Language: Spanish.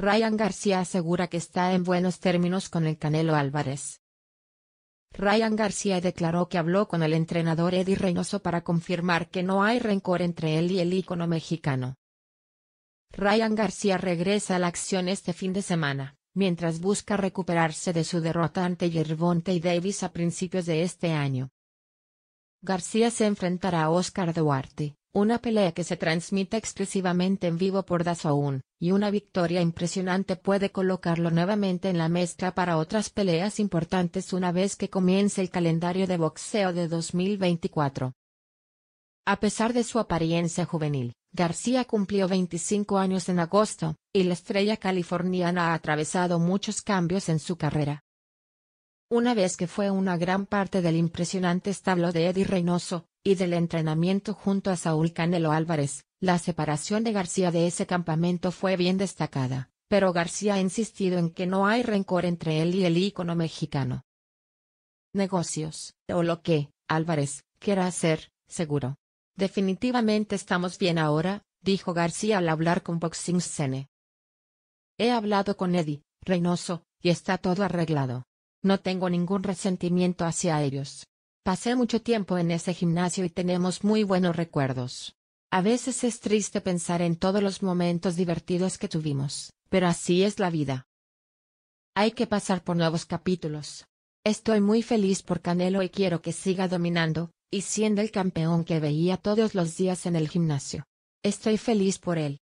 Ryan García asegura que está en buenos términos con el Canelo Álvarez. Ryan García declaró que habló con el entrenador Eddie Reynoso para confirmar que no hay rencor entre él y el ícono mexicano. Ryan García regresa a la acción este fin de semana, mientras busca recuperarse de su derrota ante y Davis a principios de este año. García se enfrentará a Oscar Duarte, una pelea que se transmite exclusivamente en vivo por DAZN, y una victoria impresionante puede colocarlo nuevamente en la mezcla para otras peleas importantes una vez que comience el calendario de boxeo de 2024. A pesar de su apariencia juvenil, García cumplió 25 años en agosto, y la estrella californiana ha atravesado muchos cambios en su carrera. Una vez que fue una gran parte del impresionante establo de Eddie Reynoso, y del entrenamiento junto a Saúl Canelo Álvarez, la separación de García de ese campamento fue bien destacada, pero García ha insistido en que no hay rencor entre él y el ícono mexicano. Negocios, o lo que, Álvarez, quiera hacer, seguro. Definitivamente estamos bien ahora, dijo García al hablar con Boxing Scene. He hablado con Eddie, Reynoso, y está todo arreglado. No tengo ningún resentimiento hacia ellos. Pasé mucho tiempo en ese gimnasio y tenemos muy buenos recuerdos. A veces es triste pensar en todos los momentos divertidos que tuvimos, pero así es la vida. Hay que pasar por nuevos capítulos. Estoy muy feliz por Canelo y quiero que siga dominando, y siendo el campeón que veía todos los días en el gimnasio. Estoy feliz por él.